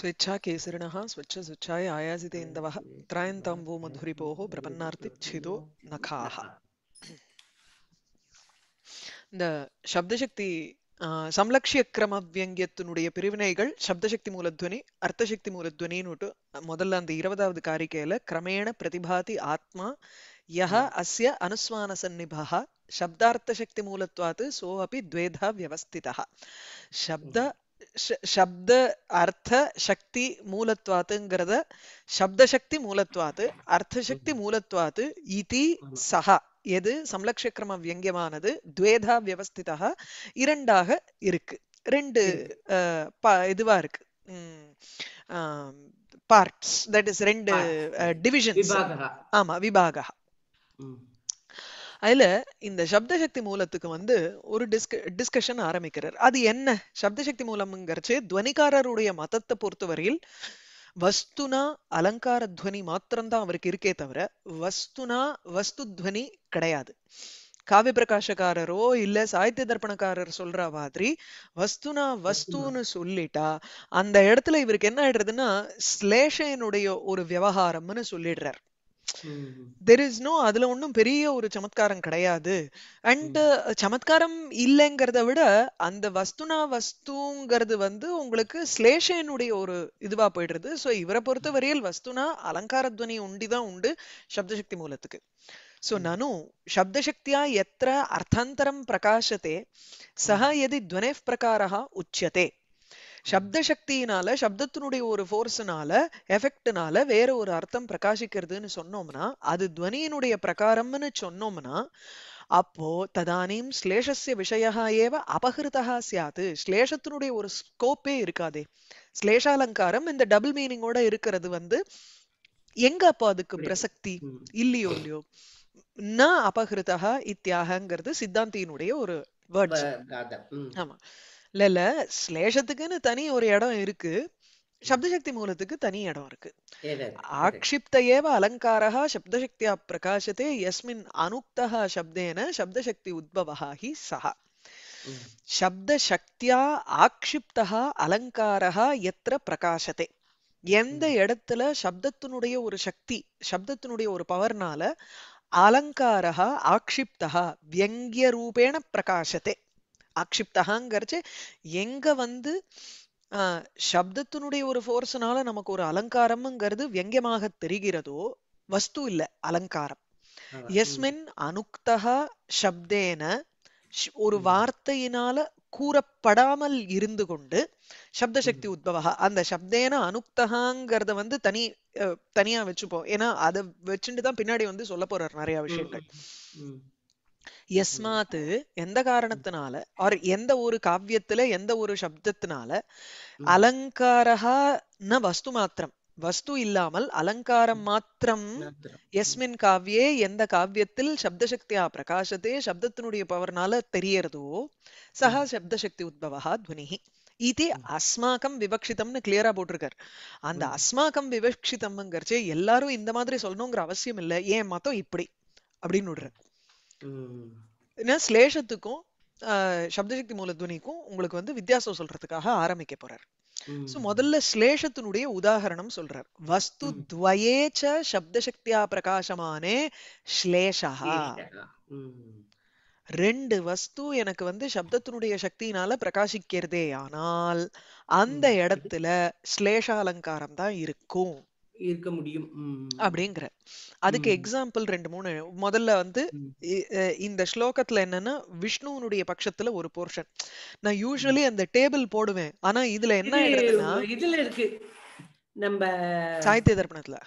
स्वेच्छा केसरिणः स्वच्छ स्वच्छाय आयासितेन्दवः त्रायन्ताम्बो मधुरिपोः प्रपन्नार्तिच्छिदो नखाः இந்த சப்தசக்தி சம்லக்ஷிய கிரம வியங்கியத்தினுடைய பிரிவினைகள் சப்தசக்தி மூலத்வனி அர்த்தசக்தி மூலத்வனின்னு முதல்ல அந்த இருபதாவது காரிக்கையில கிரமேண பிரதிபாதி ஆத்மா யஹ அஸ்ய அனுஸ்வான சந்நிபா சப்தார்த்த சக்தி மூலத்வாத்து சோ அப்படி துவேதா வியவஸ்திதா சப்த சப்த அர்த்த சக்தி மூலத்வாத்துங்கிறத சப்தசக்தி மூலத்வாத்து அர்த்தசக்தி மூலத்வாத்து இதி சஹா எது சம்லக்ஷக்கிரம வியங்கியமானது துவேதா வியவஸ்திதா இரண்டாக இருக்கு ரெண்டு இதுவா இருக்கு பார்ட்ஸ் தட் இஸ் ரெண்டு டிவிஷன்ஸ் ஆமா விபாகா அதுல இந்த சப்தசக்தி மூலத்துக்கு வந்து ஒரு டிஸ்க டிஸ்கஷன் ஆரம்பிக்கிறார் அது என்ன சப்தசக்தி மூலம்ங்கிறச்சு துவனிகாரருடைய மதத்தை பொறுத்தவரையில் வஸ்துனா அலங்கார துவனி மாத்திரம்தான் அவருக்கு இருக்கே தவிர வஸ்துனா வஸ்து துவனி கிடையாது காவிய பிரகாஷக்காரரோ இல்ல சாகித்ய தர்ப்பணக்காரர் சொல்ற மாதிரி வஸ்துனா வஸ்துன்னு சொல்லிட்டா அந்த இடத்துல இவருக்கு என்ன ஆயிடுறதுன்னா ஸ்லேஷனுடைய ஒரு விவகாரம்னு சொல்லிடுறார் தெர் இஸ் நோ அதுல ஒன்றும் பெரிய ஒரு சமத்காரம் கிடையாது அண்ட் சமத்காரம் இல்லைங்கிறத விட அந்த வஸ்துனா வஸ்துங்கிறது வந்து உங்களுக்கு ஸ்லேஷனுடைய ஒரு இதுவா போயிடுறது ஸோ இவரை பொறுத்தவரையில் வஸ்துனா அலங்கார துவனி உண்டிதான் உண்டு சப்தசக்தி மூலத்துக்கு सो நனு शब्दशक्त्या यत्र अर्थान्तरं प्रकाशते सः यदि ध्वनेः प्रकारः उच्यते சப்த சக்தியினால சப்தத்தினுடைய ஒரு ஃபோர்ஸ்னால எஃபெக்ட்னால வேற ஒரு அர்த்தம் பிரகாசிக்கிறதுன்னு சொன்னோம்னா அது துவனியினுடைய பிரகாரம்னு சொன்னோம்னா அப்போ ததானீம் ஸ்லேஷஸ்ய விஷயா ஏவ அபகிருதா சியாது ஸ்லேஷத்தினுடைய ஒரு ஸ்கோப்பே இருக்காதே ஸ்லேஷாலங்காரம் இந்த டபுள் மீனிங்கோட இருக்கிறது வந்து எங்க அப்போ அதுக்கு பிரசக்தி இல்லையோ இல்லையோ ந அபகிருதா இத்தியாகங்கிறது சித்தாந்தியினுடைய ஒரு வேர்ட்ஸ் ஆமா இல்ல இல்ல ஸ்லேஷத்துக்குன்னு தனி ஒரு இடம் இருக்கு சப்தசக்தி மூலத்துக்கு தனி இடம் இருக்கு ஆக்ஷிப்த ஏவ அலங்காரா சப்தசக்தியா பிரகாசத்தே எஸ்மின் அனுக்தா சப்தேன சப்தசக்தி உத்பவாகி ஹி சஹா சப்தசக்தியா ஆக்ஷிப்தா அலங்காரா எத்திர பிரகாசத்தே எந்த இடத்துல சப்தத்தினுடைய ஒரு சக்தி சப்தத்தினுடைய ஒரு பவர்னால அலங்காரா ஆக்ஷிப்தா வியங்கிய ரூபேண பிரகாசத்தே ஆக்ஷிப்தகாங்கிறச்சு எங்க வந்து சப்தத்தினுடைய ஒரு ஃபோர்ஸ்னால நமக்கு ஒரு அலங்காரம்ங்கிறது வியங்கியமாக தெரிகிறதோ வஸ்து இல்ல அலங்காரம் எஸ்மின் அனுக்தகா சப்தேன ஒரு வார்த்தையினால கூறப்படாமல் இருந்து கொண்டு சப்தசக்தி உத்பவா அந்த சப்தேன அனுக்தகாங்கிறத வந்து தனி தனியா வச்சுப்போம் ஏன்னா அதை வச்சுட்டு தான் பின்னாடி வந்து சொல்ல போறார் நிறைய விஷயங்கள் எஸ்மாத்து hmm. எந்த hmm. காரணத்தினால அவர் எந்த ஒரு காவியத்துல எந்த ஒரு சப்தத்தினால hmm. அலங்காரஹா ந வஸ்து மாத்திரம் வஸ்து இல்லாமல் அலங்காரம் மாத்திரம் எஸ்மின் காவியே எந்த காவியத்தில் சப்தசக்தியா பிரகாசத்தே சப்தத்தினுடைய பவர்னால தெரியறதோ சஹா சப்தசக்தி உத்பவா துவனிஹி இது அஸ்மாக்கம் விவக்ஷிதம்னு கிளியரா போட்டிருக்காரு அந்த அஸ்மாக்கம் விவக்ஷிதம்ங்கிறச்சே எல்லாரும் இந்த மாதிரி சொல்லணுங்கிற அவசியம் இல்லை ஏன் மாத்தம் இப்படி அப்படின்னு விடுறேன் என்ன ஸ்லேஷத்துக்கும் சப்தசக்தி மூலத்வனிக்கும் உங்களுக்கு வந்து வித்தியாசம் சொல்றதுக்காக ஆரம்பிக்க போறார் சோ முதல்ல ஸ்லேஷத்தினுடைய உதாகரணம் சொல்றார் வஸ்து துவயேச்ச சப்தசக்தியா பிரகாசமானே ஸ்லேஷா ரெண்டு வஸ்து எனக்கு வந்து சப்தத்தினுடைய சக்தியினால பிரகாசிக்கிறதே ஆனால் அந்த இடத்துல ஸ்லேஷ அலங்காரம் தான் இருக்கும் இருக்க முடியும் அப்படிங்கிற அதுக்கு எக்ஸாம்பிள் ரெண்டு மூணு முதல்ல வந்து இந்த ஸ்லோகத்துல என்னன்னா விஷ்ணுனுடைய பட்சத்துல ஒரு போர்ஷன் நான் யூஸ்வலி அந்த டேபிள் போடுவேன் ஆனா இதுல என்ன இதுல இருக்கு நம்ம சாகித்ய தர்ப்பணத்துல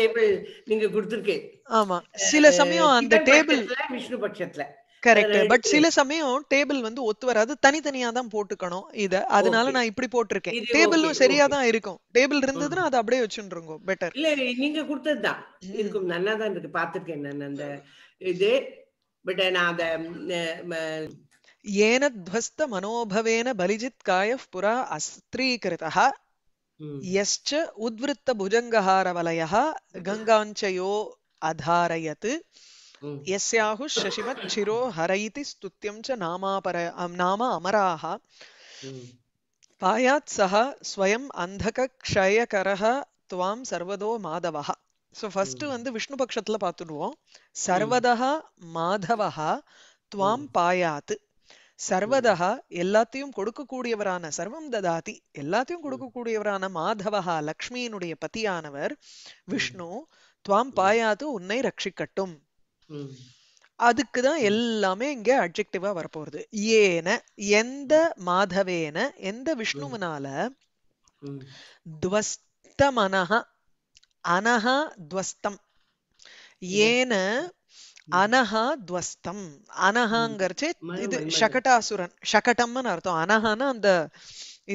டேபிள் நீங்க குடுத்திருக்கேன் ஆமா சில சமயம் அந்த டேபிள் விஷ்ணு பட்சத்துல கரெக்ட் பட் சில சமயம் டேபிள் வந்து ஒத்து வராது தனித்தனியா தான் போட்டுக்கணும் இத அதனால நான் இப்படி போட்டிருக்கேன் டேபிளும் சரியா தான் இருக்கும் டேபிள் இருந்ததுன்னா அதை அப்படியே வச்சுருங்க பெட்டர் இல்ல நீங்க கொடுத்ததுதான் இருக்கும் நல்லா தான் இருக்கு பாத்துருக்கேன் நான் அந்த இது பட் நான் அத ஏனத்வஸ்த மனோபவேன பலிஜித் காயப் புரா அஸ்திரீகிருதா யஸ்ச புஜங்கஹார புஜங்கஹாரவலயः கங்காஞ்சயோ அதாரயத் यस्याहुः शशिवत् चिरो हरैति स्तुत्यं च नामापर नाम अमराः पायात् सः स्वयम् अन्धकक्षयकरः துவாம் சர்வதோ மாதவஹா ஸோ ஃபர்ஸ்ட் வந்து விஷ்ணு பட்சத்துல பார்த்துடுவோம் சர்வதா மாதவஹா துவாம் பாயாத்து சர்வதா எல்லாத்தையும் கொடுக்கக்கூடியவரான சர்வம் ததாதி எல்லாத்தையும் கொடுக்கக்கூடியவரான மாதவா லக்ஷ்மியினுடைய பதியானவர் விஷ்ணு துவாம் பாயாத்து உன்னை ரட்சிக்கட்டும் அதுக்கு தான் எல்லாமே இங்க அப்ஜெக்டிவா வரப்போறது ஏன எந்த மாதவேன எந்த விஷ்ணுவனால துவஸ்தமனஹ அனஹா துவஸ்தம் ஏன அனஹா துவஸ்தம் அனஹாங்கிறச்சே இது சகடாசுரன் ஷகட்டம்னு அர்த்தம் அனஹானா அந்த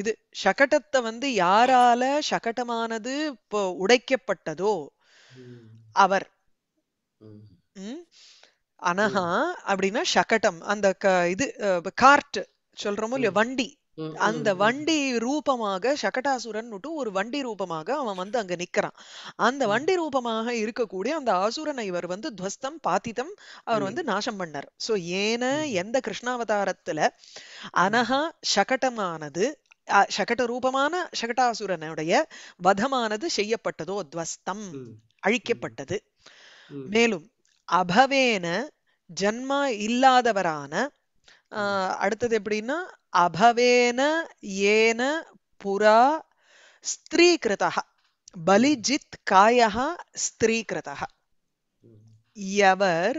இது சகட்டத்தை வந்து யாரால சகட்டமானது இப்போ உடைக்கப்பட்டதோ அவர் அனஹா அப்படின்னா சகட்டம் அந்த க இது கார்ட் சொல்றோமோ இல்லையா வண்டி அந்த வண்டி ரூபமாக சகடாசுரன் ஒரு வண்டி ரூபமாக அவன் வந்து அங்க நிக்கிறான் அந்த வண்டி ரூபமாக இருக்கக்கூடிய அந்த ஆசுரனை இவர் வந்து துவஸ்தம் பாத்திதம் அவர் வந்து நாசம் பண்ணார் சோ ஏன எந்த கிருஷ்ணாவதாரத்துல அனஹா சகடமானது சகட ரூபமான சகடாசுரனுடைய வதமானது செய்யப்பட்டதோ துவஸ்தம் அழிக்கப்பட்டது மேலும் அபவேன ஜன்மா இல்லாதவரான அடுத்தது எப்படின்னா அபவேன ஏன புரா ஸ்திரீகிருதா பலிஜித் காயா ஸ்திரீகிருதா எவர்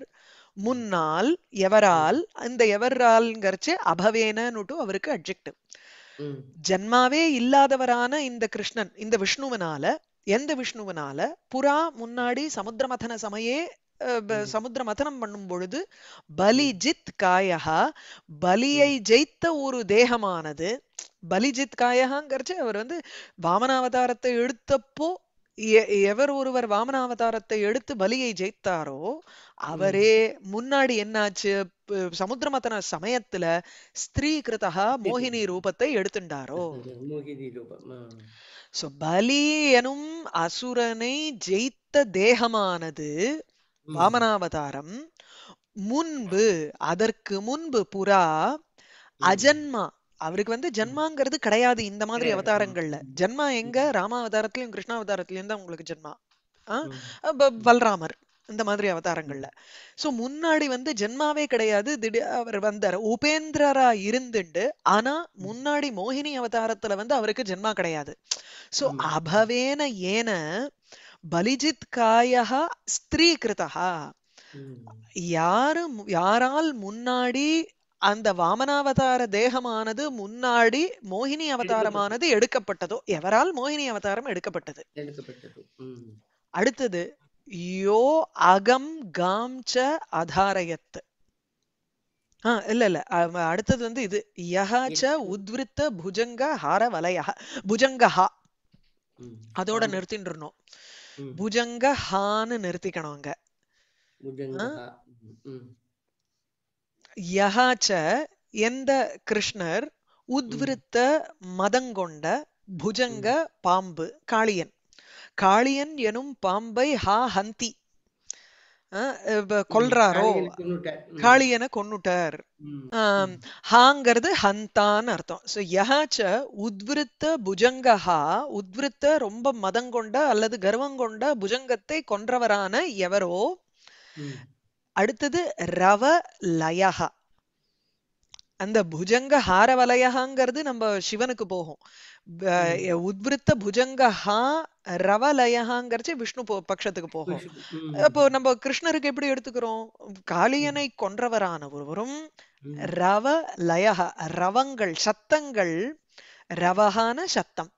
முன்னால் எவரால் அந்த எவரால்ங்கிறச்சு அபவேனன்னுட்டு அவருக்கு அப்ஜெக்டிவ் ஜன்மாவே இல்லாதவரான இந்த கிருஷ்ணன் இந்த விஷ்ணுவனால எந்த விஷ்ணுவனால புறா முன்னாடி சமுத்திரமதன சமயே சமுத்திர மதனம் பண்ணும் பொழுது பலிஜித் காயகா பலியை ஜெயித்த ஒரு தேகமானது பலிஜித் காயகாங்கிறச்சு அவர் வந்து வாமனாவதாரத்தை எடுத்தப்போ எவர் ஒருவர் வாமனாவதாரத்தை எடுத்து பலியை ஜெயித்தாரோ அவரே முன்னாடி என்னாச்சு சமுத்திரமத்தன சமயத்துல ஸ்திரீ கிருதா மோகினி ரூபத்தை எடுத்துண்டாரோ சோ பலி எனும் அசுரனை ஜெயித்த தேகமானது வாமனாவதாரம் முன்பு அதற்கு முன்பு புறா அஜன்மா அவருக்கு வந்து ஜென்மாங்கிறது கிடையாது இந்த மாதிரி அவதாரங்கள்ல ஜென்மா எங்க ராமா அவதாரத்திலயும் அவதாரத்திலயும் தான் உங்களுக்கு ஜென்மா பல்ராமர் இந்த மாதிரி அவதாரங்கள்ல சோ முன்னாடி வந்து ஜென்மாவே கிடையாது திடீர் அவர் வந்தார் உபேந்திரரா இருந்துண்டு ஆனா முன்னாடி மோகினி அவதாரத்துல வந்து அவருக்கு ஜென்மா கிடையாது சோ அபவேன ஏன பலிஜித் காயக ஸ்திரீகிருதா யாரு யாரால் முன்னாடி அந்த வாமனாவதார தேகமானது முன்னாடி மோகினி அவதாரமானது எடுக்கப்பட்டதோ எவரால் மோகினி அவதாரம் எடுக்கப்பட்டது அடுத்தது யோ அகம் காம் ச அதாரயத்து ஆஹ் இல்ல இல்ல அடுத்தது வந்து இது யஹாச்ச உத்விருத்த புஜங்க ஹார வலயஹ புஜங்கஹா அதோட நிறுத்தின்றணும் புஜங்க ஹான்னு நிறுத்திக்கணும் அங்க யஹாச்ச எந்த கிருஷ்ணர் உத்விருத்த மதங்கொண்ட புஜங்க பாம்பு காளியன் காளியன் எனும் பாம்பை ஹா ஹந்தி கொல்றாரோ காளியனை கொன்னுட்டார் ஹாங்கிறது ஹந்தான்னு அர்த்தம் சோ யஹாச்ச உத்விருத்த புஜங்கஹா உத்விருத்த ரொம்ப மதங்கொண்ட அல்லது கர்வம் கொண்ட புஜங்கத்தை கொன்றவரான எவரோ அடுத்தது ரவ லயஹா அந்த புஜங்க ஹாரவலயகாங்கிறது நம்ம சிவனுக்கு போகும் புஜங்க புஜங்கஹா ரவலயகாங்கிறச்சு விஷ்ணு பட்சத்துக்கு போகும் அப்போ நம்ம கிருஷ்ணருக்கு எப்படி எடுத்துக்கிறோம் காளியனை கொன்றவரான ஒருவரும் ரவ லயக ரவங்கள் சத்தங்கள் ரவகான சத்தம்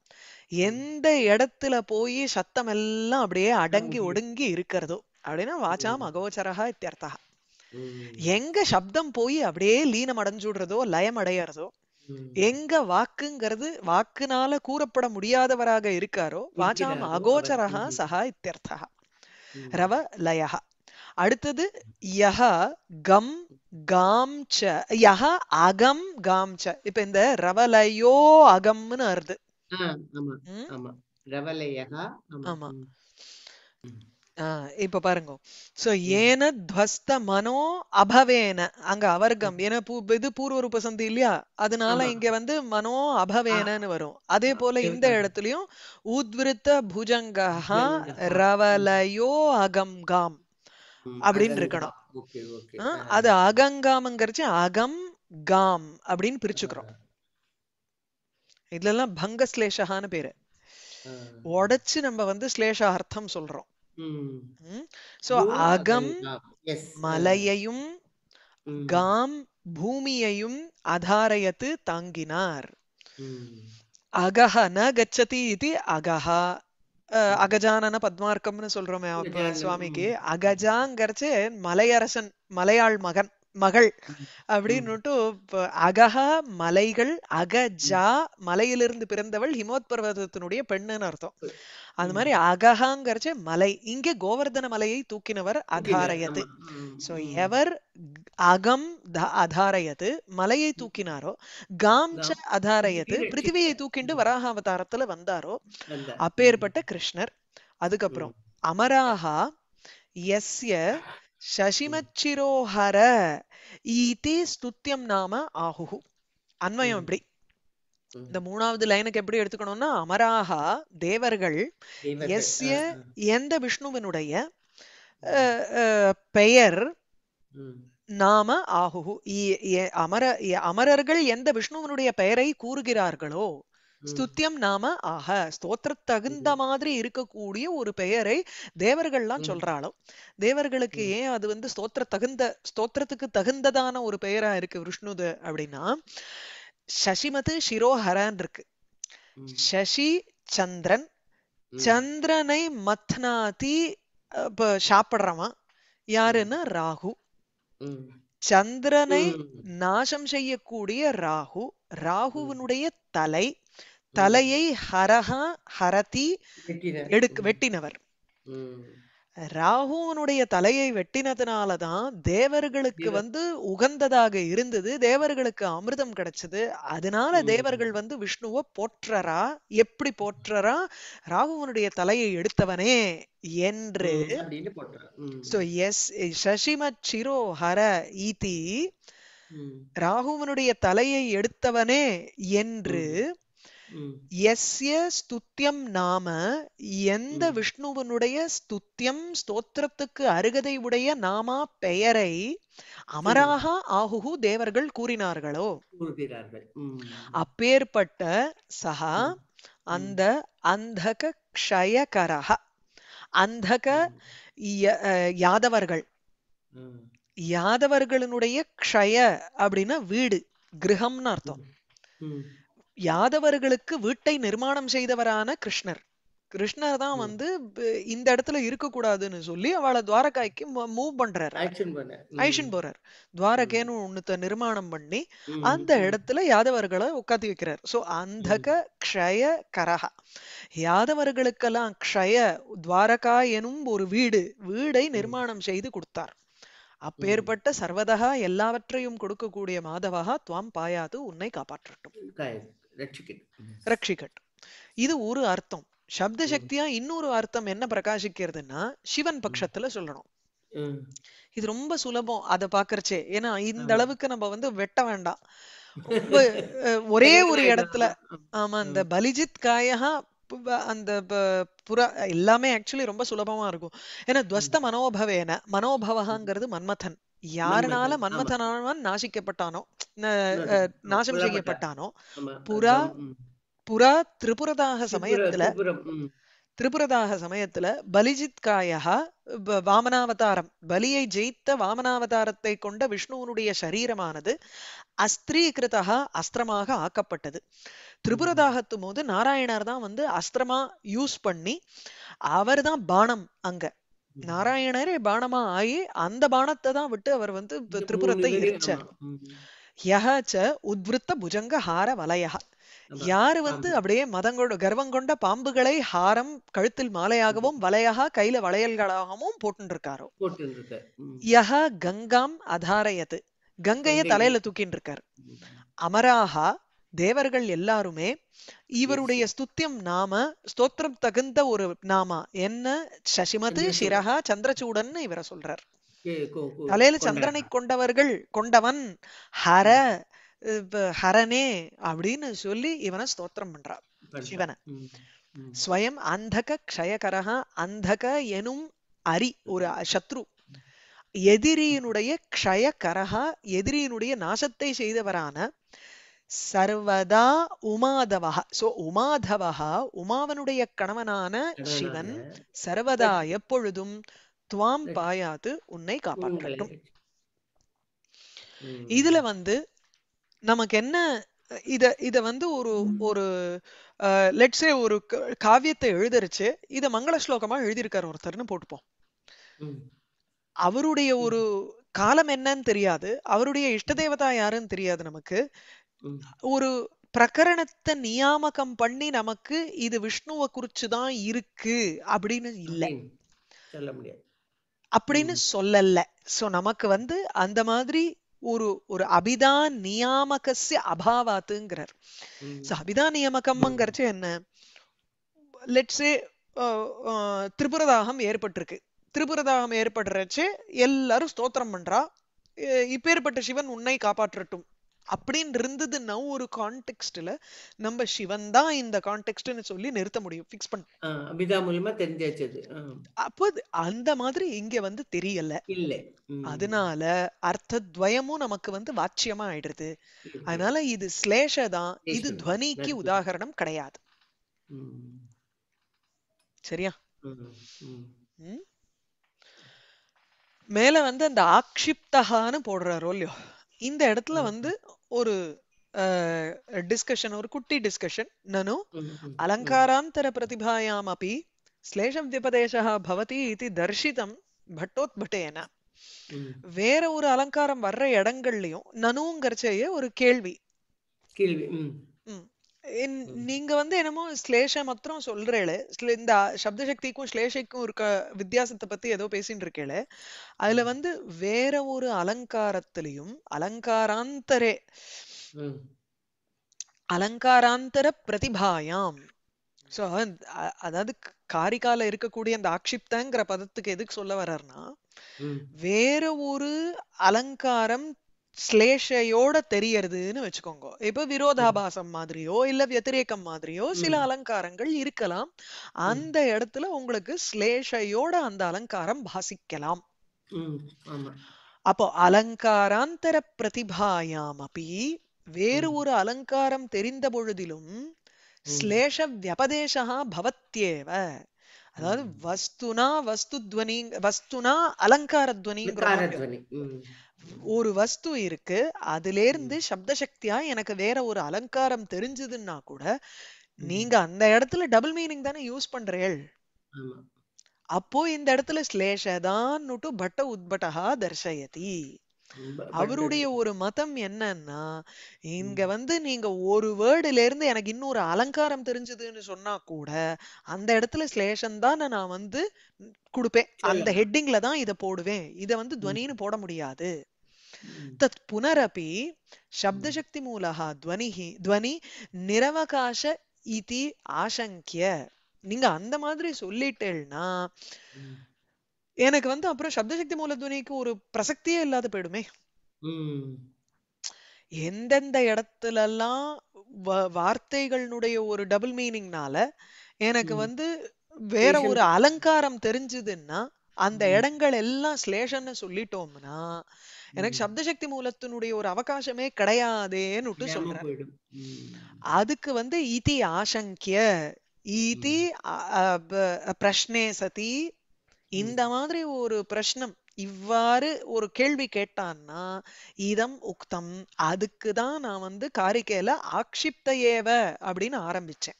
எந்த இடத்துல போய் சத்தம் எல்லாம் அப்படியே அடங்கி ஒடுங்கி இருக்கிறதோ அப்படின்னா வாச்சாம் அகோச்சரகா இத்தியர்த்தகா எங்க சப்தம் போய் அப்படியே லீனம் அடைஞ்சுடுறதோ லயம் அடையறதோ எங்க வாக்குங்கிறது வாக்குனால கூறப்பட முடியாதவராக இருக்காரோ வாச்சாம் அகோச்சரஹா சஹா இத்தியர்த்தா ரவ லயஹா அடுத்தது யஹ கம் காம் ச யஹ அகம் காம் ச இப்ப இந்த ரவலயோ அகம்னு அருது ஆமா இப்ப பாருங்க சோ ஏன துவஸ்த மனோ அபவேன அங்க அவர்க்கம் ஏன்னா இது பூர்வ ரூப சந்தி இல்லையா அதனால இங்க வந்து மனோ அபவேனன்னு வரும் அதே போல இந்த இடத்துலயும் உத்விருத்த புஜங்கஹா ரவலயோ காம் அப்படின்னு இருக்கணும் அது அகங்காமங்கிறச்சு அகம் காம் அப்படின்னு பிரிச்சுக்கிறோம் இதுல எல்லாம் பங்க ஸ்லேஷகான்னு பேரு உடைச்சு நம்ம வந்து ஸ்லேஷ அர்த்தம் சொல்றோம் சோ அகம் மலையையும் காம் பூமியையும் அதாரயத்து தங்கினார் அகஹ ந கச்சதி இது அகஹா அகஜானன பத்மார்க்கம்னு சொல்றோமே சுவாமிக்கு அகஜாங்கிறச்சு மலையரசன் மலையாள் மகன் மகள் அப்படின்னு அகஹ மலைகள் அகஜா மலையிலிருந்து பிறந்தவள் ஹிமோத் பர்வதத்தினுடைய பெண்ணுன்னு அர்த்தம் அந்த மாதிரி அகஹாங்கிறச்சு மலை இங்கே கோவர்தன மலையை தூக்கினவர் அகாரயது சோ எவர் அகம் அதாரயது மலையை தூக்கினாரோ காம்ச அதாரயது பிருத்திவியை தூக்கிண்டு வராக அவதாரத்துல வந்தாரோ அப்பேற்பட்ட கிருஷ்ணர் அதுக்கப்புறம் அமராஹா எஸ்ய சசிமச்சிரோஹர ஈதி ஸ்துத்யம் நாம ஆகுஹு அன்வயம் இப்படி இந்த மூணாவது லைனுக்கு எப்படி எடுத்துக்கணும்னா அமராகா தேவர்கள் எஸ்ய எந்த விஷ்ணுவனுடைய பெயர் நாம ஆகுஹு அமர அமரர்கள் எந்த விஷ்ணுவனுடைய பெயரை கூறுகிறார்களோ ஸ்துத்தியம் நாம ஆக ஸ்தோத்திர தகுந்த மாதிரி இருக்கக்கூடிய ஒரு பெயரை தேவர்கள்லாம் சொல்றாலும் தேவர்களுக்கு ஏன் அது வந்து ஸ்தோத்திர தகுந்த ஸ்தோத்திரத்துக்கு தகுந்ததான ஒரு பெயரா இருக்கு விஷ்ணுது அப்படின்னா சசிமது சிரோஹரான் இருக்கு சசி சந்திரன் சந்திரனை மத்னாதி சாப்பிடுறவன் யாருன்னா ராகு சந்திரனை நாசம் செய்யக்கூடிய ராகு ராகுவனுடைய தலை தலையை ஹரஹா ஹரதி எடுக்க வெட்டினவர் ராகுவனுடைய தலையை வெட்டினதுனாலதான் தேவர்களுக்கு வந்து உகந்ததாக இருந்தது தேவர்களுக்கு அமிர்தம் கிடைச்சது அதனால தேவர்கள் வந்து விஷ்ணுவ போற்றரா எப்படி போற்றரா ராகுவனுடைய தலையை எடுத்தவனே என்று சோ எஸ் சசிம சிரோ ஹர ஈதி ராகுவனுடைய தலையை எடுத்தவனே என்று எஸ்ய ஸ்துத்தியம் நாம எந்த விஷ்ணுவனுடைய ஸ்துத்தியம் ஸ்தோத்திரத்துக்கு அருகதை உடைய நாமா பெயரை அமராக ஆகுகு தேவர்கள் கூறினார்களோ அப்பேற்பட்ட சகா அந்த அந்தக க்ஷயகரக அந்தக யாதவர்கள் யாதவர்களினுடைய க்ஷய அப்படின்னா வீடு கிரகம்னு அர்த்தம் யாதவர்களுக்கு வீட்டை நிர்மாணம் செய்தவரான கிருஷ்ணர் கிருஷ்ணர் தான் வந்து இந்த இடத்துல இருக்கக்கூடாதுன்னு சொல்லி அவளை துவாரகாய்க்கு மூவ் பண்றார் ஐஷன் போறார் துவாரகேன்னு ஒண்ணுத்த நிர்மாணம் பண்ணி அந்த இடத்துல யாதவர்களை உட்காந்து வைக்கிறார் சோ அந்தக க்ஷய கரகா யாதவர்களுக்கெல்லாம் க்ஷய துவாரகா எனும் ஒரு வீடு வீடை நிர்மாணம் செய்து கொடுத்தார் அப்பேற்பட்ட சர்வதகா எல்லாவற்றையும் கொடுக்கக்கூடிய மாதவகா துவாம் பாயாது உன்னை காப்பாற்றட்டும் ரட்சிக்கட் இது ஒரு அர்த்தம் சப்த சக்தியா இன்னொரு அர்த்தம் என்ன பிரகாசிக்கிறதுன்னா சிவன் பட்சத்துல சொல்லணும் இது ரொம்ப சுலபம் அத பாக்குறச்சே ஏன்னா இந்த அளவுக்கு நம்ம வந்து வெட்ட வேண்டாம் ரொம்ப ஒரே ஒரு இடத்துல ஆமா அந்த பலிஜித் காயகா அந்த புற எல்லாமே ஆக்சுவலி ரொம்ப சுலபமா இருக்கும் ஏன்னா துவஸ்த மனோபவேன மனோபவகாங்கிறது மன்மதன் யாருனால மன்மதனானவன் நாசிக்கப்பட்டானோ நாசம் செய்யப்பட்டானோ புறா புறா திரிபுரதாக சமயத்துல திரிபுரதாக சமயத்துல பலிஜித் காயா வாமனாவதாரம் பலியை ஜெயித்த வாமனாவதாரத்தை கொண்ட விஷ்ணுவனுடைய சரீரமானது அஸ்திரீகிருதா அஸ்திரமாக ஆக்கப்பட்டது திரிபுரதாகத்தும் போது நாராயணர் தான் வந்து அஸ்திரமா யூஸ் பண்ணி அவர் தான் பானம் அங்க நாராயணரே பானமா ஆகி அந்த பானத்தை தான் விட்டு அவர் வந்து திரிபுரத்தை எரிச்சார் யஹச்ச உத்விருத்த புஜங்க ஹார வலையகா யாரு வந்து அப்படியே மதங்கொண்ட கர்வம் கொண்ட பாம்புகளை ஹாரம் கழுத்தில் மாலையாகவும் வலையாக கையில வளையல்களாகவும் போட்டு இருக்காரோ யஹ கங்காம் அதாரயது கங்கைய தலையில தூக்கிட்டு இருக்காரு அமராஹா தேவர்கள் எல்லாருமே இவருடைய ஸ்துத்தியம் நாம ஸ்தோத்திரம் தகுந்த ஒரு நாமா என்ன சசிமது சிரஹா சந்திரச்சூடன்னு இவரை சொல்றார் தலையில சந்திரனை கொண்டவர்கள் கொண்டவன் ஹர ஹரனே அப்படின்னு சொல்லி இவனை ஸ்தோத்திரம் பண்றா சிவனை ஸ்வயம் அந்தக க்ஷயகரஹ அந்தக எனும் அரி ஒரு சத்ரு எதிரியினுடைய க்ஷயகரஹா எதிரியினுடைய நாசத்தை செய்தவரான சர்வதா உமாதவா சோ உமாதவஹா உமாவனுடைய கணவனான சிவன் சர்வதா எப்பொழுதும் துவாம் பாயாது உன்னை காப்பாற்றட்டும் இதுல வந்து நமக்கு என்ன இத இத வந்து ஒரு ஒரு லெட்ஸே ஒரு காவியத்தை எழுதரிச்சு இத மங்கள ஸ்லோகமா எழுதியிருக்கார் ஒருத்தர்னு போட்டுப்போம் அவருடைய ஒரு காலம் என்னன்னு தெரியாது அவருடைய இஷ்ட தேவதா யாருன்னு தெரியாது நமக்கு ஒரு பிரகரணத்தை நியாமகம் பண்ணி நமக்கு இது விஷ்ணுவை குறிச்சுதான் இருக்கு அப்படின்னு இல்லை சொல்ல முடியாது அப்படின்னு சொல்லல சோ நமக்கு வந்து அந்த மாதிரி ஒரு ஒரு அபிதா நியாமகசிய அபாவாத்துங்கிறார் சோ அபிதா நியமகம்ங்கிறச்சு என்ன லெட்ஸே திரிபுரதாகம் ஏற்பட்டிருக்கு திரிபுரதாகம் ஏற்படுறச்சு எல்லாரும் ஸ்தோத்திரம் பண்றா இப்பேற்பட்ட சிவன் உன்னை காப்பாற்றட்டும் அப்படின்னு இருந்தது நவ் ஒரு கான்டெக்ட்ல நம்ம சிவன் தான் இந்த கான்டெக்ட்னு சொல்லி நிறுத்த முடியும் ஃபிக்ஸ் பண்ண அபிதா மூலமா அப்போ அந்த மாதிரி இங்க வந்து தெரியல இல்ல அதனால அர்த்த துவயமும் நமக்கு வந்து வாட்சியமா ஆயிடுது அதனால இது ஸ்லேஷ தான் இது துவனிக்கு உதாகரணம் கிடையாது சரியா மேல வந்து அந்த ஆக்ஷிப்தகான்னு போடுறாரோ இல்லையோ இந்த இடத்துல வந்து ஒரு டிஸ்கஷன் ஒரு குட்டி டிஸ்கஷன் நனு அலங்காராந்தர பிரதிபாயாம் அப்படி ஸ்லேஷம் வியபதேசா பவதி இது தர்ஷிதம் பட்டோத்பட்டேன வேற ஒரு அலங்காரம் வர்ற இடங்கள்லயும் நனுங்கிறச்சேயே ஒரு கேள்வி கேள்வி நீங்க வந்து என்னமோ ஸ்லேஷ மாத்திரம் சொல்றேளு இந்த சப்தசக்திக்கும் ஸ்லேஷைக்கும் இருக்க வித்தியாசத்தை பத்தி ஏதோ பேசிட்டு இருக்கேளு அதுல வந்து வேற ஒரு அலங்காரத்திலையும் அலங்காராந்தரே அலங்காராந்தர பிரதிபாயாம் சோ அதாவது காரிகால இருக்கக்கூடிய அந்த ஆக்ஷிப்தங்கிற பதத்துக்கு எதுக்கு சொல்ல வர்றாருன்னா வேற ஒரு அலங்காரம் ஸ்லேஷையோட தெரியறதுன்னு வச்சுக்கோங்க இப்ப விரோதாபாசம் மாதிரியோ இல்ல வத்திரேக்கம் மாதிரியோ சில அலங்காரங்கள் இருக்கலாம் அந்த இடத்துல உங்களுக்கு ஸ்லேஷையோட அந்த அலங்காரம் பாசிக்கலாம் அப்போ அலங்காராந்தர பிரதிபாயாம் அப்படி வேறு ஒரு அலங்காரம் தெரிந்த பொழுதிலும் ஸ்லேஷ வியபதேசா பவத்தியேவ அதாவது வஸ்துனா வஸ்து துவனி வஸ்துனா அலங்கார துவனி ஒரு வஸ்து இருக்கு அதிலேருந்து சப்த சக்தியா எனக்கு வேற ஒரு அலங்காரம் தெரிஞ்சதுன்னா கூட நீங்க அந்த இடத்துல டபுள் மீனிங் தானே யூஸ் பண்றேள் அப்போ இந்த இடத்துல ஸ்லேஷதான் பட்ட உத்பட்டகா தர்ஷயதி அவருடைய ஒரு மதம் என்னன்னா இங்க வந்து நீங்க ஒரு வேர்டுல இருந்து எனக்கு இன்னொரு அலங்காரம் தெரிஞ்சதுன்னு சொன்னா கூட அந்த இடத்துல ஸ்லேஷன் தான் நான் வந்து கொடுப்பேன் அந்த ஹெட்டிங்ல தான் இதை போடுவேன் இதை வந்து துவனின்னு போட முடியாது தத் புனரபி சப்தசக்தி மூலகா துவனிஹி துவனி நிரவகாச இதி ஆசங்கிய நீங்க அந்த மாதிரி சொல்லிட்டேன்னா எனக்கு வந்து அப்புறம் சப்தசக்தி துணிக்கு ஒரு பிரசக்தியே இல்லாத போயிடுமே எந்தெந்த இடத்துல எல்லாம் வார்த்தைகளுடைய ஒரு டபுள் மீனிங்னால எனக்கு வந்து வேற ஒரு அலங்காரம் தெரிஞ்சதுன்னா அந்த இடங்கள் எல்லாம் ஸ்லேஷன்னு சொல்லிட்டோம்னா எனக்கு சப்தசக்தி மூலத்தினுடைய ஒரு அவகாசமே கிடையாதேன்னு சொல்றேன் அதுக்கு வந்து இதி ஆசங்கிய இதி பிரஷ்னே சதி இந்த மாதிரி ஒரு பிரச்சனம் இவ்வாறு ஒரு கேள்வி கேட்டான்னா இதம் உக்தம் அதுக்கு தான் நான் வந்து காரிக்கையில ஆக்ஷிப்த ஏவ அப்படின்னு ஆரம்பிச்சேன்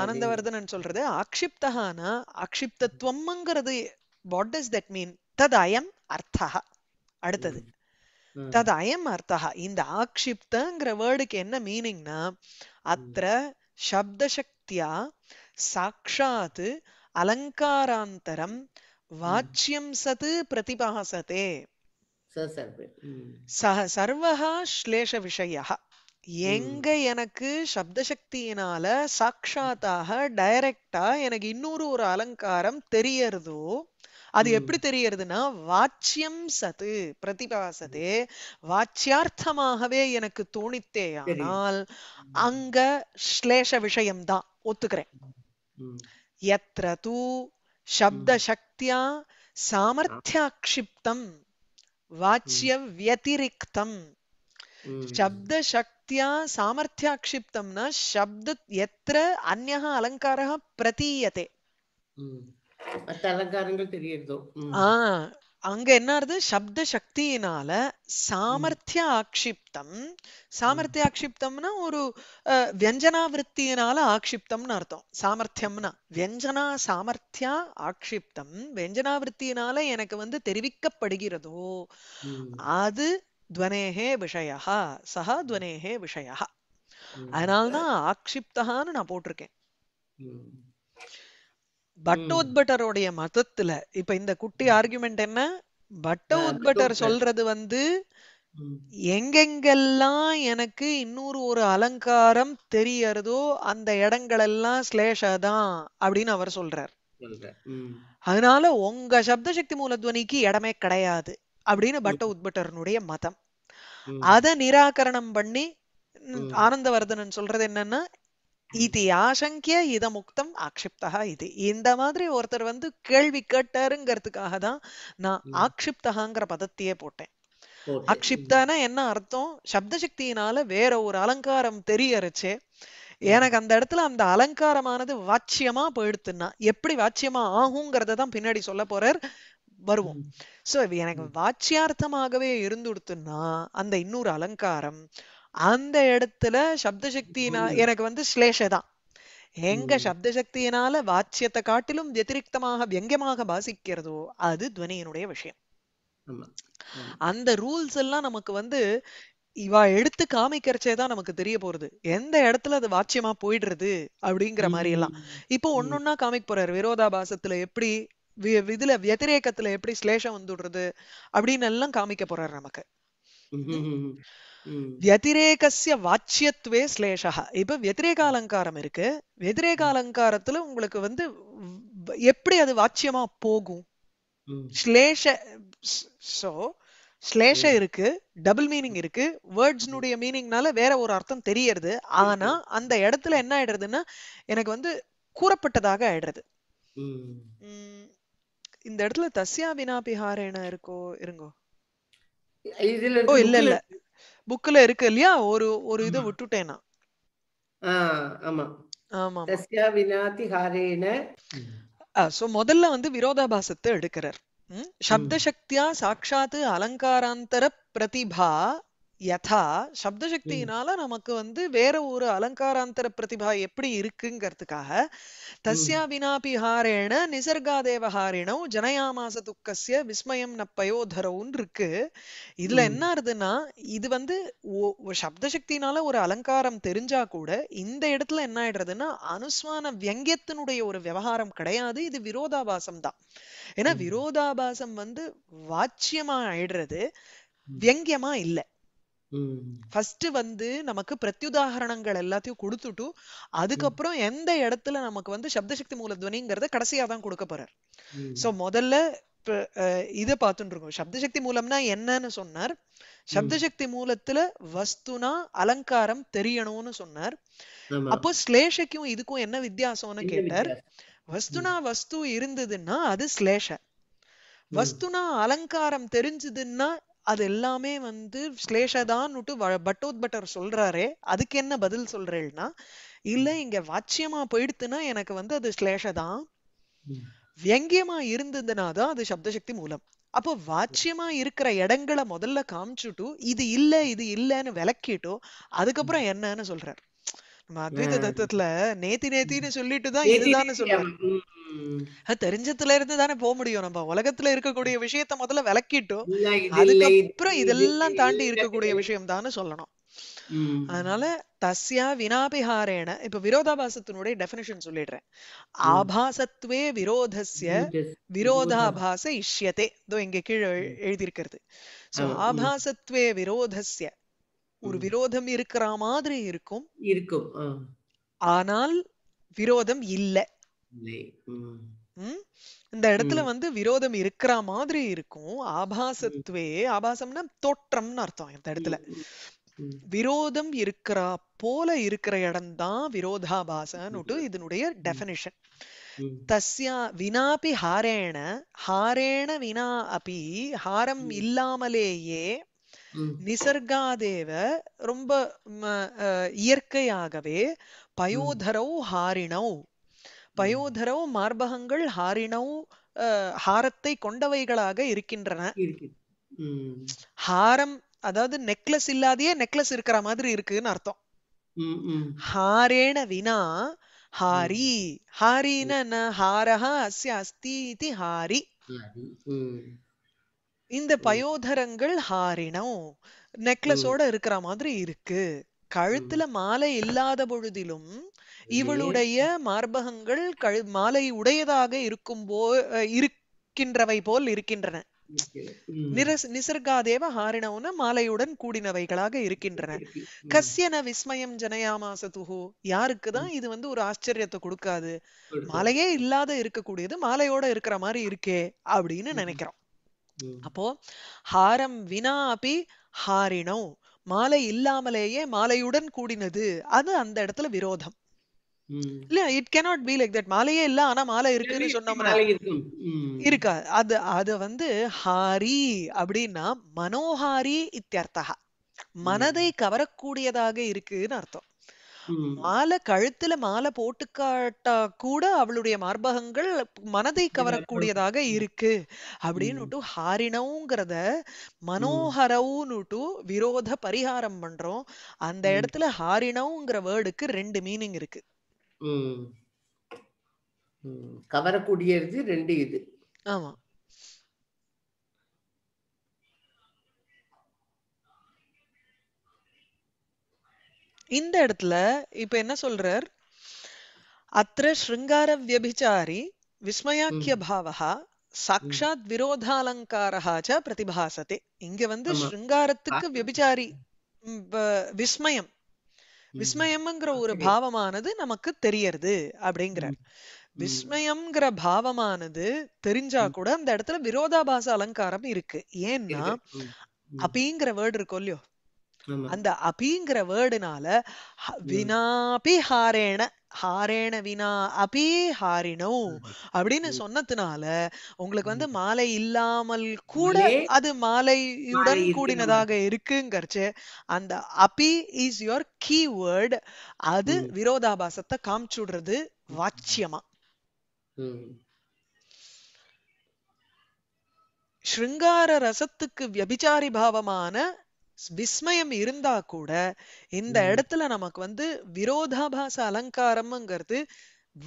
ஆனந்தவர்தன் சொல்றது ஆக்ஷிப்தகானா ஆக்ஷிப்தத்துவம்ங்கிறது வாட் டஸ் தட் மீன் தத் அயம் அர்த்தா அடுத்தது தத் அயம் அர்த்தா இந்த ஆக்ஷிப்தங்கிற வேர்டுக்கு என்ன மீனிங்னா அத்த சப்தசக்தியா சாட்சாத்து அலங்காராந்தரம் வாச்சியம் சத்து பிரதிபாசதே சக சர்வகா ஸ்லேஷ விஷயா எங்க எனக்கு சப்தசக்தியினால சாட்சாத்தாக டைரக்டா எனக்கு இன்னொரு ஒரு அலங்காரம் தெரியறதோ அது எப்படி தெரியறதுன்னா வாச்சியம் சத்து பிரதிபாசதே வாச்சியார்த்தமாகவே எனக்கு தோணித்தேயானால் அங்க ஸ்லேஷ விஷயம்தான் ஒத்துக்கிறேன் यत्र तु शब्दशक्त्या सामर्थ्याक्षिप्तम् वाच्यव्यतिरिक्तम् शब्दशक्त्या सामर्थ्याक्षिप्तं न शब्द यत्र अन्यः अलङ्कारः प्रतीयते अलङ्कारः அங்க என்ன ஆறுது சப்த சக்தியினால சாமர்த்திய ஆக்ஷிப்தம் சாமர்த்திய ஆக்ஷிப்தம்னா ஒரு வியஞ்சனா வியஞ்சனாவிருத்தியினால ஆக்ஷிப்தம்னு அர்த்தம் சாமர்த்தியம்னா வியஞ்சனா சாமர்த்தியா ஆக்ஷிப்தம் வியஞ்சனா விரத்தியினால எனக்கு வந்து தெரிவிக்கப்படுகிறதோ அது துவனேகே விஷயா சஹா துவனேகே விஷயா அதனால்தான் ஆக்ஷிப்தகான்னு நான் போட்டிருக்கேன் பட்டோத்பட்டருடைய மதத்துல இப்ப இந்த குட்டி ஆர்குமெண்ட் என்ன பட்ட உட்பட்டர் சொல்றது வந்து எங்கெங்கெல்லாம் எனக்கு இன்னொரு ஒரு அலங்காரம் தெரியறதோ அந்த இடங்கள் எல்லாம் ஸ்லேஷாதான் அப்படின்னு அவர் சொல்றார் அதனால உங்க சப்தசக்தி மூலத்வனிக்கு இடமே கிடையாது அப்படின்னு பட்ட உட்பட்டர்னுடைய மதம் அத நிராகரணம் பண்ணி ஆனந்தவர்தனன் சொல்றது என்னன்னா இது ஆசங்கிய இத முக்தம் ஆக்ஷிப்தா இது இந்த மாதிரி ஒருத்தர் வந்து கேள்வி கேட்டாருங்கிறதுக்காக தான் நான் ஆக்ஷிப்தகாங்கிற பதத்தையே போட்டேன் ஆக்ஷிப்தானா என்ன அர்த்தம் சப்தசக்தியினால வேற ஒரு அலங்காரம் தெரியறச்சே எனக்கு அந்த இடத்துல அந்த அலங்காரமானது வாட்சியமா போயிடுத்துன்னா எப்படி வாட்சியமா ஆகுங்கிறத தான் பின்னாடி சொல்ல போறார் வருவோம் சோ எனக்கு வாட்சியார்த்தமாகவே இருந்துடுத்துன்னா அந்த இன்னொரு அலங்காரம் அந்த இடத்துல சப்தசக்தினா எனக்கு வந்து ஸ்லேஷதான் எங்க சப்தசக்தியினால வாச்சியத்தை காட்டிலும் வத்திரிகமாக வியங்கியமாக வாசிக்கிறதோ அது துவனியினுடைய விஷயம் அந்த ரூல்ஸ் எல்லாம் நமக்கு வந்து இவா எடுத்து காமிக்கிறச்சே தான் நமக்கு தெரிய போறது எந்த இடத்துல அது வாட்சியமா போயிடுறது அப்படிங்கிற மாதிரி எல்லாம் இப்போ ஒன்னொன்னா காமிக்க போறாரு விரோதாபாசத்துல எப்படி இதுல வத்திரேக்கத்துல எப்படி ஸ்லேஷம் வந்துடுறது அப்படின்னு எல்லாம் காமிக்க போறாரு நமக்கு வியதிரேகசிய வாச்சியத்துவே ஸ்லேஷா இப்ப வெதிரேக அலங்காரம் இருக்கு வெதிரேக அலங்காரத்துல உங்களுக்கு வந்து எப்படி அது வாச்சியமா போகும் ஸ்லேஷ சோ ஸ்லேஷ இருக்கு டபுள் மீனிங் இருக்கு வேர்ட்ஸ்னுடைய மீனிங்னால வேற ஒரு அர்த்தம் தெரியறது ஆனா அந்த இடத்துல என்ன ஆயிடுறதுன்னா எனக்கு வந்து கூறப்பட்டதாக ஆயிடுறது இந்த இடத்துல தஸ்யா வினா பிஹாரேன இருக்கோ இருங்கோ இதுல ஓ இல்ல இல்ல புக்ல இருக்கு இல்லையா ஒரு ஒரு இதை விட்டுட்டேன் நான் ஆமா ஆமா சோ முதல்ல வந்து விரோதாபாசத்தை எடுக்கிறார் சப்த சக்தியா சாட்சாத்து அலங்காராந்தர பிரதிபா யதா சப்தசக்தியினால நமக்கு வந்து வேற ஒரு அலங்காராந்தர பிரதிபா எப்படி இருக்குங்கிறதுக்காக தஸ்யா வினாபி ஹாரேண நிசர்காதேவ ஹாரிணம் ஜனயாமாச துக்கசிய விஸ்மயம் நப்பயோதரவுன்னு இருக்கு இதுல என்ன ஆறுதுன்னா இது வந்து சப்தசக்தினால ஒரு அலங்காரம் தெரிஞ்சா கூட இந்த இடத்துல என்ன ஆயிடுறதுன்னா அனுஸ்வான வியங்கியத்தினுடைய ஒரு விவகாரம் கிடையாது இது விரோதாபாசம் தான் ஏன்னா விரோதாபாசம் வந்து வாச்சியமா ஆயிடுறது வியங்கியமா இல்லை ஃபர்ஸ்ட் வந்து நமக்கு பிரத்யுதாகரணங்கள் எல்லாத்தையும் கொடுத்துட்டு அதுக்கப்புறம் எந்த இடத்துல நமக்கு வந்து சப்தசக்தி மூலத்வனிங்கிறத கடைசியா தான் கொடுக்க போறார் சோ முதல்ல இத பார்த்துட்டு இருக்கோம் சப்தசக்தி மூலம்னா என்னன்னு சொன்னார் சப்தசக்தி மூலத்துல வஸ்துனா அலங்காரம் தெரியணும்னு சொன்னார் அப்போ ஸ்லேஷக்கும் இதுக்கும் என்ன வித்தியாசம்னு கேட்டார் வஸ்துனா வஸ்து இருந்ததுன்னா அது ஸ்லேஷ வஸ்துனா அலங்காரம் தெரிஞ்சதுன்னா அது எல்லாமே வந்து ஸ்லேஷதான்னுட்டு பட்டோத்பட்டர் சொல்றாரே அதுக்கு என்ன பதில் சொல்றேன்னா இல்ல இங்க வாச்சியமா போயிடுத்துன்னா எனக்கு வந்து அது ஸ்லேஷதான் வியங்கியமா இருந்ததுன்னா தான் அது சப்தசக்தி மூலம் அப்போ வாட்சியமா இருக்கிற இடங்களை முதல்ல காமிச்சுட்டும் இது இல்ல இது இல்லன்னு விளக்கிட்டோ அதுக்கப்புறம் என்னன்னு சொல்றாரு அத்வைத தத்துவத்துல நேத்தி நேத்தின்னு சொல்லிட்டு தான் இதுதான்னு சொல்லுவேன் தெரிஞ்சதுல இருந்து தானே போக முடியும் நம்ம உலகத்துல இருக்கக்கூடிய விஷயத்த முதல்ல விளக்கிட்டோம் அதுக்கப்புறம் இதெல்லாம் தாண்டி இருக்கக்கூடிய விஷயம் தான் சொல்லணும் அதனால தஸ்யா வினாபிஹாரேன இப்ப விரோதாபாசத்தினுடைய டெபினிஷன் சொல்லிடுறேன் ஆபாசத்துவே விரோதஸ்ய விரோதாபாச இஷ்யதே இதோ இங்க கீழே எழுதியிருக்கிறது சோ ஆபாசத்துவே விரோதஸ்ய ஒரு விரோதம் இருக்கிற மாதிரி இருக்கும் இருக்கும் ஆனால் விரோதம் இல்ல இந்த இடத்துல வந்து விரோதம் இருக்கிற மாதிரி இருக்கும் ஆபாசத்துவே ஆபாசம்னா தோற்றம்னு அர்த்தம் இந்த இடத்துல விரோதம் இருக்கிற போல இருக்கிற இடம் தான் விரோதாபாசன்னு இதனுடைய டெஃபினிஷன் தஸ்யா வினாபி ஹாரேண ஹாரேண வினா அபி ஹாரம் இல்லாமலேயே நிசர்காதேவ ரொம்ப இயற்கையாகவே பயோதரவு ஹாரிணவு பயோதரவு மார்பகங்கள் ஹாரிணவு ஹாரத்தை கொண்டவைகளாக இருக்கின்றன ஹாரம் அதாவது நெக்லஸ் இல்லாதே நெக்லஸ் இருக்கிற மாதிரி இருக்குன்னு அர்த்தம் ஹாரேண வினா ஹாரி ஹாரின ஹாரஹா அஸ்ய அஸ்தி ஹாரி இந்த பயோதரங்கள் ஹாரினம் நெக்லஸோட இருக்கிற மாதிரி இருக்கு கழுத்துல மாலை இல்லாத பொழுதிலும் இவளுடைய மார்பகங்கள் கழு மாலை உடையதாக இருக்கும் போ இருக்கின்றவை போல் இருக்கின்றன நிரஸ் நிசர்காதேவ ஹாரினவுன மாலையுடன் கூடினவைகளாக இருக்கின்றன கஸ்யன விஸ்மயம் ஜனயாமாச துகு யாருக்குதான் இது வந்து ஒரு ஆச்சரியத்தை கொடுக்காது மாலையே இல்லாத இருக்கக்கூடியது மாலையோட இருக்கிற மாதிரி இருக்கே அப்படின்னு நினைக்கிறோம் அப்போ ஹாரம் வினா அப்படி ஹாரிணோ மாலை இல்லாமலேயே மாலையுடன் கூடினது அது அந்த இடத்துல விரோதம் இல்ல it cannot be like that மாலையே இல்ல ஆனா மாலை இருக்குன்னு சொன்னோம்னா இருக்கா அது அது வந்து ஹாரி அப்படின்னா மனோஹாரி இத்தியர்த்தகா மனதை கவரக்கூடியதாக இருக்குன்னு அர்த்தம் மாலை கழுத்துல மாலை போட்டு காட்டா கூட அவளுடைய மார்பகங்கள் மனதை கவரக்கூடியதாக இருக்கு அப்படின்னு ஹாரினவுங்கிறத மனோஹரவுன்னுட்டு விரோத பரிகாரம் பண்றோம் அந்த இடத்துல ஹாரினவுங்கிற வேர்டுக்கு ரெண்டு மீனிங் இருக்கு கவரக்கூடியது ரெண்டு இது ஆமா இந்த இடத்துல இப்ப என்ன சொல்றார் அத்திர ஸ்ருங்கார வியபிச்சாரி விஸ்மயாக்கிய பாவகா சாட்சாத் விரோதாலங்காரஹாச்ச பிரதிபாசத்தே இங்க வந்து ஸ்ருங்காரத்துக்கு வியபிச்சாரி விஸ்மயம் விஸ்மயம்ங்கிற ஒரு பாவமானது நமக்கு தெரியறது அப்படிங்கிறார் விஸ்மயம்ங்கிற பாவமானது தெரிஞ்சா கூட அந்த இடத்துல விரோதாபாச அலங்காரம் இருக்கு ஏன்னா அப்பிங்கிற வேர்டு இருக்கும் இல்லையோ அந்த அபிங்கிற வேர்டுனால வினாபி ஹாரேன ஹாரேன வினா அபி ஹாரினோ அப்படின்னு சொன்னதுனால உங்களுக்கு வந்து மாலை இல்லாமல் கூட அது மாலையுடன் கூடினதாக இருக்குங்கிறச்சு அந்த அபி இஸ் யோர் கீவேர்டு அது விரோதாபாசத்தை காமிச்சுடுறது வாச்சியமா ஸ்ருங்கார ரசத்துக்கு வியபிச்சாரி பாவமான விஸ்மயம் இருந்தா கூட இந்த இடத்துல நமக்கு வந்து விரோதாபாச அலங்காரம்ங்கிறது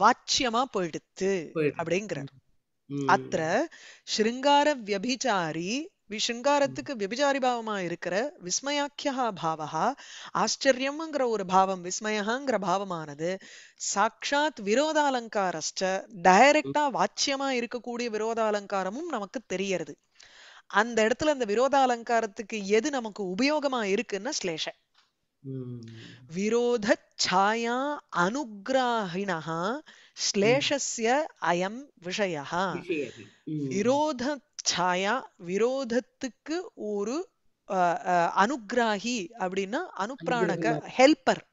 வாச்சியமா போயிடுத்து அப்படிங்கிறார் அத்த ஸ்ருங்கார வியபிச்சாரி விஷ்ருங்காரத்துக்கு விபிச்சாரி பாவமா இருக்கிற விஸ்மயாக்கியா பாவா ஆச்சரியம்ங்கிற ஒரு பாவம் விஸ்மயாங்கிற பாவமானது சாட்சாத் விரோதாலங்காரஸ்ட டைரக்டா வாச்சியமா இருக்கக்கூடிய விரோதாலங்காரமும் நமக்கு தெரியறது அந்த இடத்துல அந்த விரோத அலங்காரத்துக்கு எது நமக்கு உபயோகமா இருக்குன்னா ஸ்லேஷ விரோத சாயா அனுகிராகிணா ஸ்லேஷஸ்ய அயம் விஷய விரோத சாயா விரோதத்துக்கு ஒரு அனுகிராகி அப்படின்னா அனுப்பிராணக ஹெல்பர்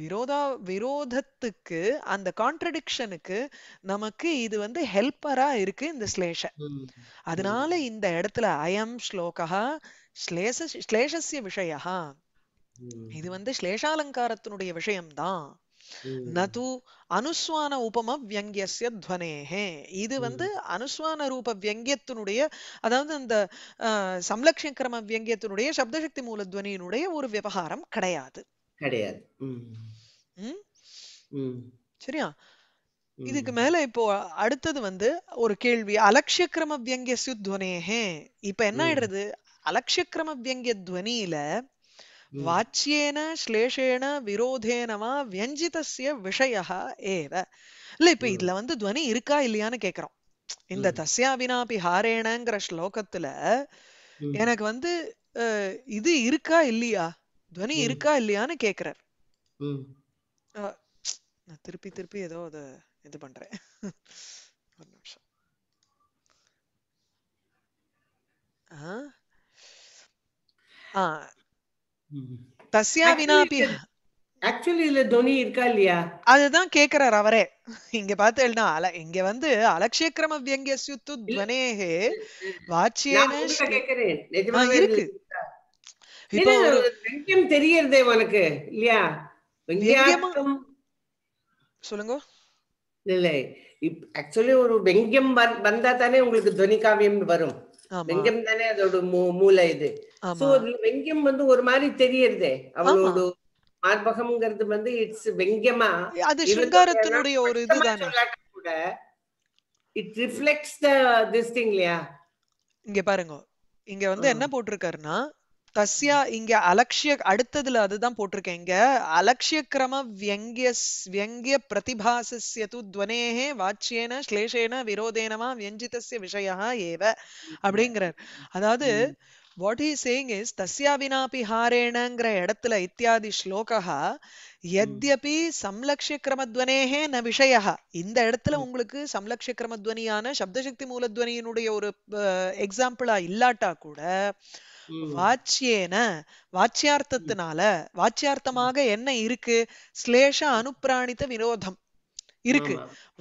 விரோதா விரோதத்துக்கு அந்த கான்ட்ரடிக்ஷனுக்கு நமக்கு இது வந்து ஹெல்ப்பரா இருக்கு இந்த ஸ்லேஷ அதனால இந்த இடத்துல அயம் ஸ்லோகா ஸ்லேச ஸ்லேஷஸ்ய விஷயா இது வந்து ஸ்லேஷாலங்காரத்தினுடைய விஷயம்தான் நது அனுஸ்வான உபம வியங்கியசிய துவனேஹே இது வந்து அனுஸ்வான ரூப வியங்கியத்தினுடைய அதாவது அந்த சம்லக்ஷக்கிரம வியங்கியத்தினுடைய சப்தசக்தி மூலத்வனியினுடைய ஒரு விவகாரம் கிடையாது கிடையாது. சரியா? இதுக்கு மேல இப்போ அடுத்தது வந்து ஒரு கேள்வி. கிரம வியங்கிய த்வனேஹே. இப்ப என்ன ஆயிடுறது ஆயிடுறது? கிரம வியங்கிய துவனியில ம். வாச்சியேன ஸ்லேஷேன விரோதேனவா வியஞ்சிதசிய விஷய ஏவ இல்ல இப்ப இதுல வந்து துவனி இருக்கா இல்லையான்னு கேக்குறோம் இந்த தசியா வினாபி ஹாரேனங்கிற ஸ்லோகத்துல எனக்கு வந்து அஹ், இது இருக்கா இல்லையா துவனி இருக்கா இல்லையான்னு கேக்குறாரு நான் திருப்பி திருப்பி ஏதோ அத இது பண்றேன் ஒரு நிமிஷம் தஸ்யா வினாபி ஆக்சுவலி இதுல தோனி இருக்கா இல்லையா அதுதான் கேக்குறார் அவரே இங்க பார்த்தேன்னா அல இங்க வந்து அலட்சியக்கிரம வியங்கியஸ்யுத்து துவனேஹே வாச்சியேன இருக்கு இப்போ வெங்கம் தெரியறதே உனக்கு இல்லையா சொல்லுங்க இல்ல ஆக்சுவலி ஒரு வெங்கம் வந்தா தானே உங்களுக்கு துவனி வரும் வெங்கம் தானே அதோட மூளை இது சோ வெங்கம் வந்து ஒரு மாதிரி தெரியறதே அவளோட மார்பகம்ங்கிறது வந்து இட்ஸ் வெங்கியமா அது சிங்காரத்தினுடைய ஒரு இதுதானே கூட it reflects the this thing இல்லையா இங்க பாருங்க இங்க வந்து என்ன போட்டிருக்காருன்னா தஸ்யா இங்க அலட்சிய அடுத்ததுல அதுதான் போட்டிருக்கேன் இங்க அலட்சிய கிரம வியங்கிய வியங்கிய பிரதிபாசிய து துவனேகே வாச்சியேன ஸ்லேஷேன விரோதேனமா வியஞ்சிதஸ்ய விஷய ஏவ அப்படிங்கிறார் அதாவது வாட் ஹீ சேயிங் இஸ் தஸ்யா வினாபி ஹாரேணங்கிற இடத்துல இத்தியாதி ஸ்லோகா எத்யபி சம்லக்ஷிய கிரமத்வனேகே ந விஷய இந்த இடத்துல உங்களுக்கு சம்லக்ஷிய கிரமத்வனியான சப்தசக்தி மூலத்வனியினுடைய ஒரு எக்ஸாம்பிளா இல்லாட்டா கூட வாச்சியேன வாச்சியார்த்தத்தினால வாச்சியார்த்தமாக என்ன இருக்கு ஸ்லேஷ அனுப்பிராணித்த விரோதம் இருக்கு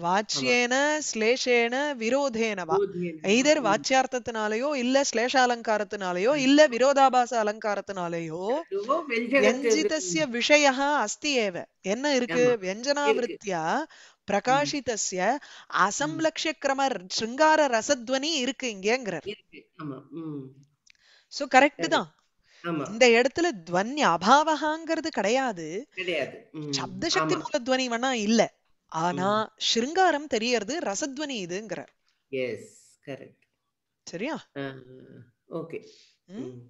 வாச்சியேன ஸ்லேஷேன விரோதேனவா எய்தர் வாச்சியார்த்தத்தினாலயோ இல்ல ஸ்லேஷ அலங்காரத்தினாலயோ இல்ல விரோதாபாச அலங்காரத்தினாலயோ வெஞ்சிதசிய விஷய அஸ்தி ஏவ என்ன இருக்கு வெஞ்சனாவிருத்தியா பிரகாஷிதஸ்ய அசம்லக்ஷ கிரம சிருங்கார ரசத்வனி இருக்கு இங்கேங்கிறார் சோ கரெக்ட் தான் இந்த இடத்துல துவனி அபாவகாங்கிறது கிடையாது சப்த சக்தி மூல துவனி வேணா இல்ல ஆனா ஸ்ருங்காரம் தெரியறது ரசத்வனி இதுங்கிற சரியா ஓகே